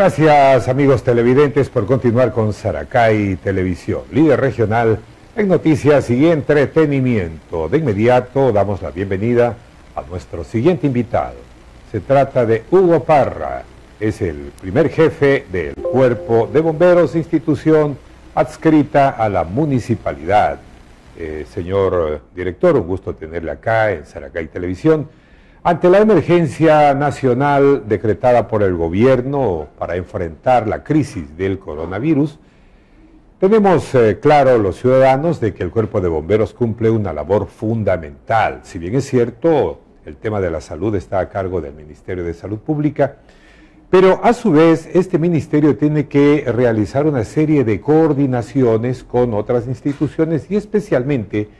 Gracias amigos televidentes por continuar con Saracay Televisión, líder regional en noticias y entretenimiento. De inmediato damos la bienvenida a nuestro siguiente invitado. Se trata de Hugo Parra, es el primer jefe del Cuerpo de Bomberos, institución adscrita a la municipalidad. Eh, señor director, un gusto tenerle acá en Saracay Televisión. Ante la emergencia nacional decretada por el gobierno para enfrentar la crisis del coronavirus, tenemos eh, claro los ciudadanos de que el cuerpo de bomberos cumple una labor fundamental. Si bien es cierto, el tema de la salud está a cargo del Ministerio de Salud Pública, pero a su vez este ministerio tiene que realizar una serie de coordinaciones con otras instituciones y especialmente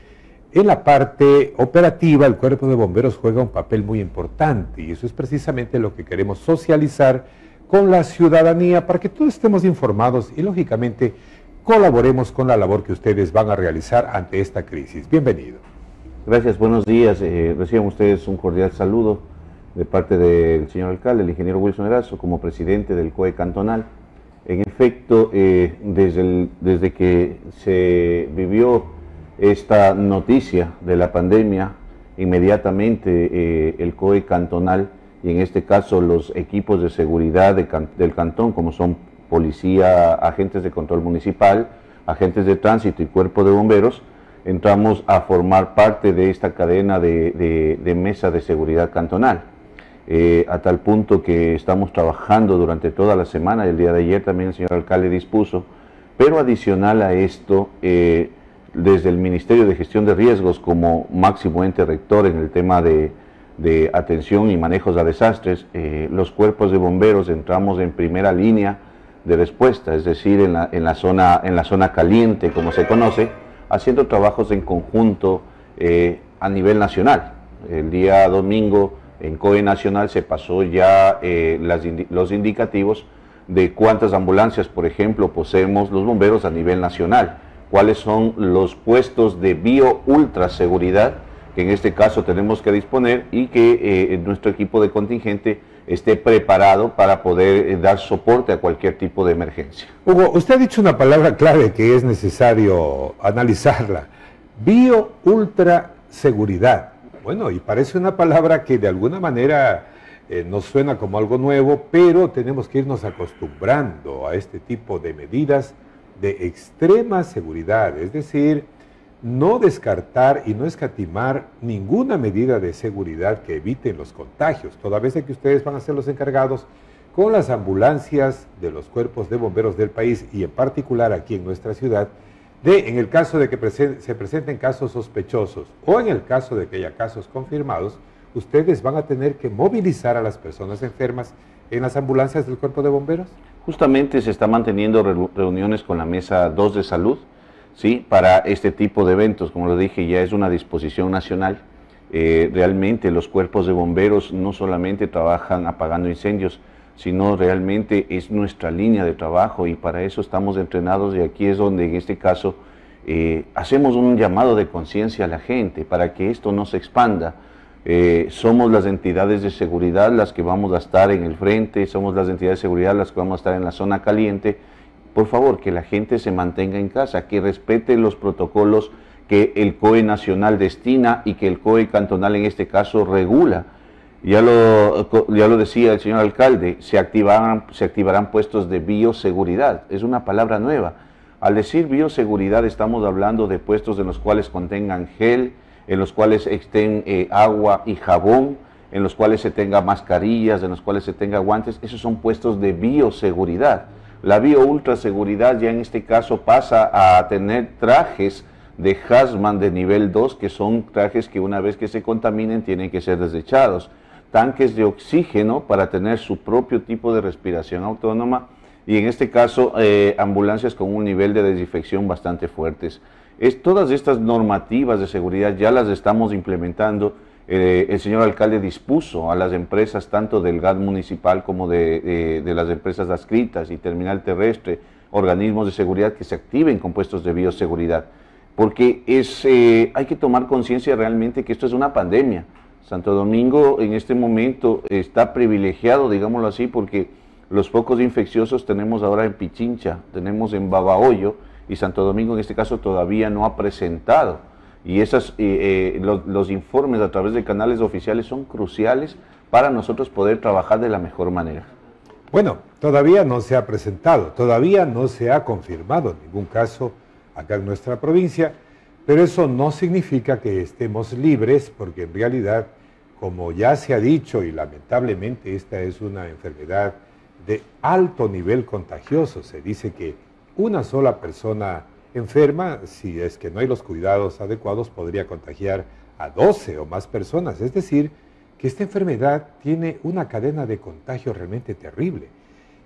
en la parte operativa, el cuerpo de bomberos juega un papel muy importante y eso es precisamente lo que queremos socializar con la ciudadanía para que todos estemos informados y lógicamente colaboremos con la labor que ustedes van a realizar ante esta crisis. Bienvenido. Gracias, buenos días. reciben eh, reciban ustedes un cordial saludo de parte del señor alcalde, el ingeniero Wilson Erazo, como presidente del COE cantonal. En efecto, eh, desde que se vivió esta noticia de la pandemia, inmediatamente eh, el COE cantonal y en este caso los equipos de seguridad del cantón, como son policía, agentes de control municipal, agentes de tránsito y cuerpo de bomberos, entramos a formar parte de esta cadena de, mesa de seguridad cantonal. Eh, a tal punto que estamos trabajando durante toda la semana, el día de ayer también el señor alcalde dispuso, pero adicional a esto, eh, desde el Ministerio de Gestión de Riesgos como máximo ente rector en el tema de, atención y manejos a desastres, eh, los cuerpos de bomberos entramos en primera línea de respuesta, es decir, en la, zona, en la zona caliente, como se conoce, haciendo trabajos en conjunto eh, a nivel nacional. El día domingo en COE Nacional se pasó ya eh, los indicativos de cuántas ambulancias, por ejemplo, poseemos los bomberos a nivel nacional cuáles son los puestos de bio ultra seguridad que en este caso tenemos que disponer y que eh, nuestro equipo de contingente esté preparado para poder eh, dar soporte a cualquier tipo de emergencia. Hugo, usted ha dicho una palabra clave que es necesario analizarla, bio ultra seguridad. Bueno, y parece una palabra que de alguna manera eh, nos suena como algo nuevo, pero tenemos que irnos acostumbrando a este tipo de medidas de extrema seguridad, es decir, no descartar y no escatimar ninguna medida de seguridad que eviten los contagios, toda vez que ustedes van a ser los encargados con las ambulancias de los cuerpos de bomberos del país y en particular aquí en nuestra ciudad, de en el caso de que se presenten casos sospechosos o en el caso de que haya casos confirmados, ustedes van a tener que movilizar a las personas enfermas en las ambulancias del cuerpo de bomberos? Justamente se están manteniendo reuniones con la mesa 2 de salud, ¿sí? Para este tipo de eventos, como lo dije, ya es una disposición nacional. Eh, realmente los cuerpos de bomberos no solamente trabajan apagando incendios, sino realmente es nuestra línea de trabajo y para eso estamos entrenados y aquí es donde en este caso eh, hacemos un llamado de conciencia a la gente para que esto no se expanda eh, somos las entidades de seguridad las que vamos a estar en el frente, somos las entidades de seguridad las que vamos a estar en la zona caliente. Por favor, que la gente se mantenga en casa, que respete los protocolos que el COE nacional destina y que el COE cantonal en este caso regula. Ya lo, ya lo decía el señor alcalde, se activarán, se activarán puestos de bioseguridad. Es una palabra nueva. Al decir bioseguridad estamos hablando de puestos de los cuales contengan gel, en los cuales estén eh, agua y jabón, en los cuales se tenga mascarillas, en los cuales se tenga guantes, esos son puestos de bioseguridad. La bioultraseguridad ya en este caso pasa a tener trajes de hazman de nivel 2, que son trajes que una vez que se contaminen tienen que ser desechados. Tanques de oxígeno para tener su propio tipo de respiración autónoma y en este caso eh, ambulancias con un nivel de desinfección bastante fuertes. Es, todas estas normativas de seguridad ya las estamos implementando. Eh, el señor alcalde dispuso a las empresas, tanto del GAD municipal como de, las empresas adscritas y terminal terrestre, organismos de seguridad que se activen con puestos de bioseguridad. Porque es, eh, hay que tomar conciencia realmente que esto es una pandemia. Santo Domingo en este momento está privilegiado, digámoslo así, porque los pocos infecciosos tenemos ahora en Pichincha, tenemos en Babahoyo, y Santo Domingo en este caso todavía no ha presentado. Y esos, eh, eh, los informes a través de canales oficiales son cruciales para nosotros poder trabajar de la mejor manera. Bueno, todavía no se ha presentado, todavía no se ha confirmado ningún caso acá en nuestra provincia, pero eso no significa que estemos libres, porque en realidad, como ya se ha dicho, y lamentablemente esta es una enfermedad de alto nivel contagioso, se dice que una sola persona enferma, si es que no hay los cuidados adecuados, podría contagiar a 12 o más personas. Es decir, que esta enfermedad tiene una cadena de contagio realmente terrible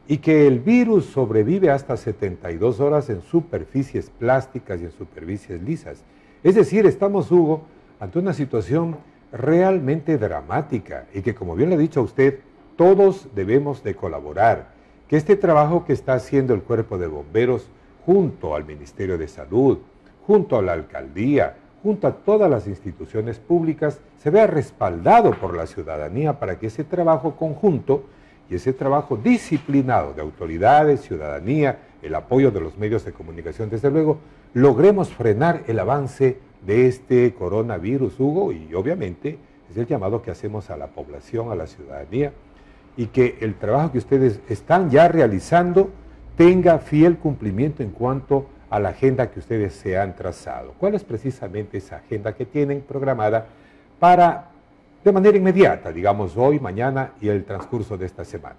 y que el virus sobrevive hasta 72 horas en superficies plásticas y en superficies lisas. Es decir, estamos, Hugo, ante una situación realmente dramática y que, como bien le ha dicho a usted, todos debemos de colaborar este trabajo que está haciendo el cuerpo de bomberos junto al Ministerio de Salud, junto a la alcaldía, junto a todas las instituciones públicas, se vea respaldado por la ciudadanía para que ese trabajo conjunto y ese trabajo disciplinado de autoridades, ciudadanía, el apoyo de los medios de comunicación, desde luego, logremos frenar el avance de este coronavirus, Hugo, y obviamente es el llamado que hacemos a la población, a la ciudadanía, y que el trabajo que ustedes están ya realizando tenga fiel cumplimiento en cuanto a la agenda que ustedes se han trazado. ¿Cuál es precisamente esa agenda que tienen programada para, de manera inmediata, digamos hoy, mañana y el transcurso de esta semana?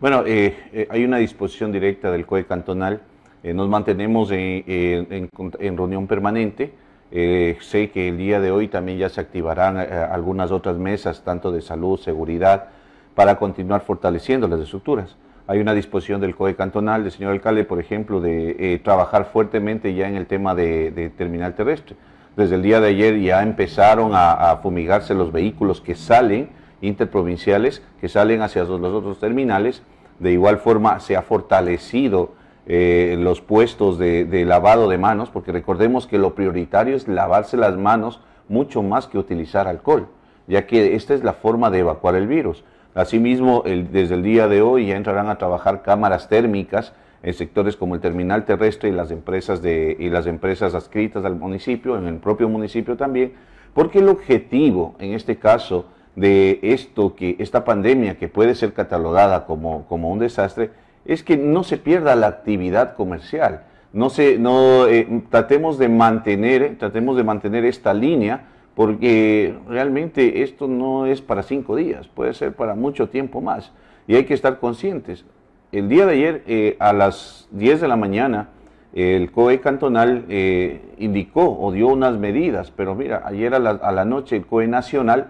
Bueno, eh, eh, hay una disposición directa del COE cantonal. Eh, nos mantenemos en reunión permanente. sé que el día de hoy también ya se activarán algunas otras mesas, tanto de salud, seguridad, para continuar fortaleciendo las estructuras. Hay una disposición del COE cantonal, del señor alcalde, por ejemplo, de eh, trabajar fuertemente ya en el tema de, terminal terrestre. Desde el día de ayer ya empezaron a, fumigarse los vehículos que salen, interprovinciales, que salen hacia los, otros terminales. De igual forma se ha fortalecido eh, los puestos de, lavado de manos, porque recordemos que lo prioritario es lavarse las manos mucho más que utilizar alcohol, ya que esta es la forma de evacuar el virus. Asimismo, desde el día de hoy ya entrarán a trabajar cámaras térmicas en sectores como el terminal terrestre y las empresas, y las empresas adscritas al municipio, en el propio municipio también, porque el objetivo, en este caso, de esto que esta pandemia que puede ser catalogada como, un desastre es que no se pierda la actividad comercial no se eh, tratemos de mantener tratemos de mantener esta línea porque realmente esto no es para cinco días, puede ser para mucho tiempo más y hay que estar conscientes. El día de ayer eh, a las 10 de la mañana el COE cantonal eh, indicó o dio unas medidas, pero mira, ayer a la noche el COE nacional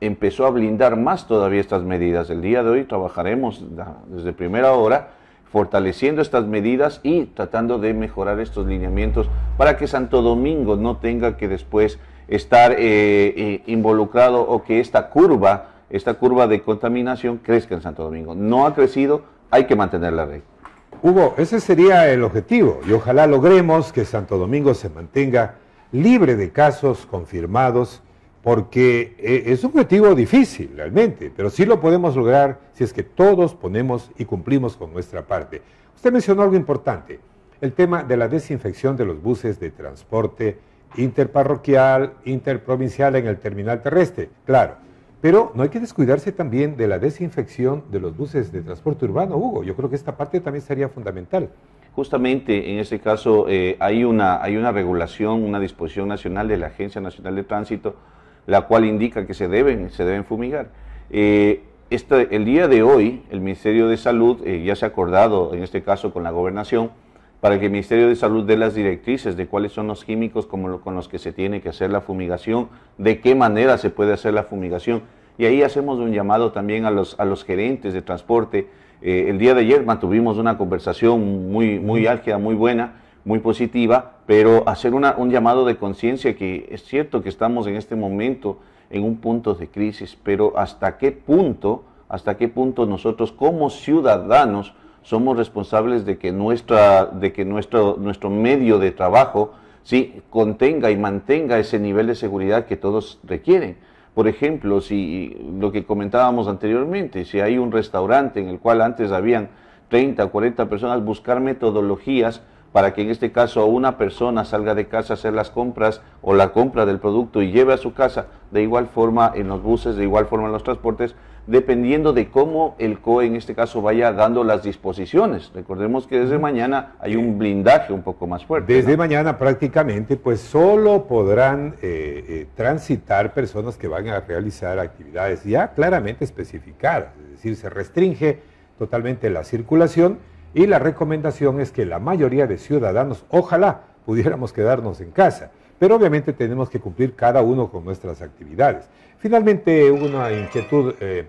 empezó a blindar más todavía estas medidas. El día de hoy trabajaremos desde primera hora fortaleciendo estas medidas y tratando de mejorar estos lineamientos para que Santo Domingo no tenga que después estar eh, eh, involucrado o que esta curva, esta curva de contaminación crezca en Santo Domingo. No ha crecido, hay que mantener la red. Hugo, ese sería el objetivo y ojalá logremos que Santo Domingo se mantenga libre de casos confirmados, porque eh, es un objetivo difícil realmente, pero sí lo podemos lograr si es que todos ponemos y cumplimos con nuestra parte. Usted mencionó algo importante, el tema de la desinfección de los buses de transporte interparroquial, interprovincial en el terminal terrestre, claro. Pero no hay que descuidarse también de la desinfección de los buses de transporte urbano, Hugo. Yo creo que esta parte también sería fundamental. Justamente en este caso eh, hay, una, hay una regulación, una disposición nacional de la Agencia Nacional de Tránsito, la cual indica que se deben, se deben fumigar. Eh, este, el día de hoy, el Ministerio de Salud eh, ya se ha acordado, en este caso con la gobernación, para que el Ministerio de Salud dé las directrices de cuáles son los químicos con los que se tiene que hacer la fumigación, de qué manera se puede hacer la fumigación. Y ahí hacemos un llamado también a los, a los gerentes de transporte. Eh, el día de ayer mantuvimos una conversación muy, muy álgida, muy buena, muy positiva, pero hacer un llamado de conciencia que es cierto que estamos en este momento en un punto de crisis, pero hasta qué punto, hasta qué punto nosotros como ciudadanos somos responsables de que, nuestra, de que nuestro, nuestro medio de trabajo contenga y mantenga ese nivel de seguridad que todos requieren. Por ejemplo, si lo que comentábamos anteriormente, si hay un restaurante en el cual antes habían 30, 40 personas, buscar metodologías para que en este caso una persona salga de casa a hacer las compras o la compra del producto y lleve a su casa, de igual forma en los buses, de igual forma en los transportes, dependiendo de cómo el COE en este caso vaya dando las disposiciones. Recordemos que desde mañana hay un blindaje un poco más fuerte. Desde mañana prácticamente pues solo podrán eh, eh, transitar personas que van a realizar actividades ya claramente especificadas, es decir, se restringe totalmente la circulación y la recomendación es que la mayoría de ciudadanos, ojalá pudiéramos quedarnos en casa pero obviamente tenemos que cumplir cada uno con nuestras actividades. Finalmente, una inquietud eh,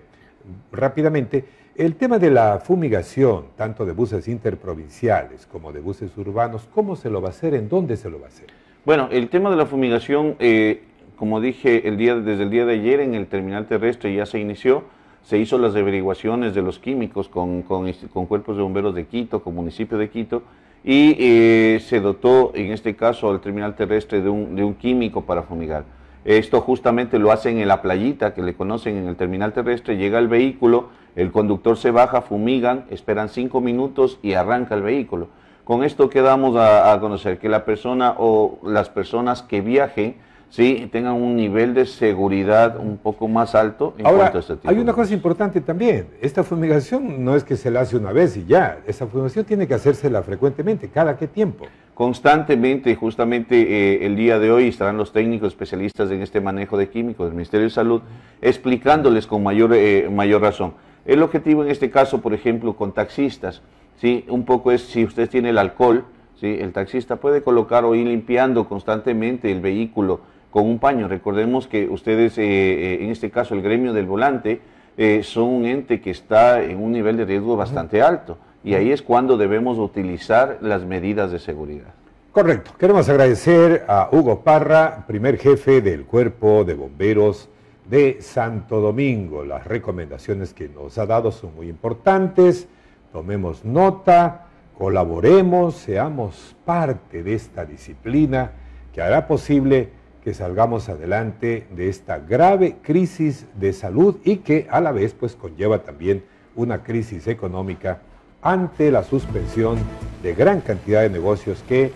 rápidamente. El tema de la fumigación, tanto de buses interprovinciales como de buses urbanos, ¿cómo se lo va a hacer? ¿En dónde se lo va a hacer? Bueno, el tema de la fumigación, eh, como dije el día, desde el día de ayer en el terminal terrestre ya se inició, se hizo las averiguaciones de los químicos con, con este, cuerpos de bomberos de Quito, con municipio de Quito, y eh, se dotó, en este caso, al terminal terrestre de un, químico para fumigar. Esto justamente lo hacen en la playita que le conocen en el terminal terrestre, llega el vehículo, el conductor se baja, fumigan, esperan cinco minutos y arranca el vehículo. Con esto quedamos a, a conocer que la persona o las personas que viajen sí tengan un nivel de seguridad un poco más alto en cuanto a este tipo. Hay una cosa importante también, esta fumigación no es que se la hace una vez y ya, Esa fumigación tiene que hacérsela frecuentemente, cada qué tiempo. Constantemente, justamente eh, el día de hoy estarán los técnicos especialistas en este manejo de químicos del Ministerio de Salud explicándoles con mayor, eh, mayor razón. El objetivo en este caso, por ejemplo, con taxistas, ¿sí? un poco es si usted tiene el alcohol, ¿sí? el taxista puede colocar o ir limpiando constantemente el vehículo con un paño. Recordemos que ustedes, eh, eh, en este caso el gremio del volante, eh, son un ente que está en un nivel de riesgo bastante alto y ahí es cuando debemos utilizar las medidas de seguridad. Correcto. Queremos agradecer a Hugo Parra, primer jefe del Cuerpo de Bomberos de Santo Domingo. Las recomendaciones que nos ha dado son muy importantes. Tomemos nota, colaboremos, seamos parte de esta disciplina que hará posible que salgamos adelante de esta grave crisis de salud y que a la vez pues conlleva también una crisis económica ante la suspensión de gran cantidad de negocios que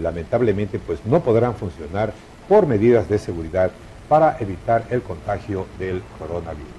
lamentablemente pues no podrán funcionar por medidas de seguridad para evitar el contagio del coronavirus.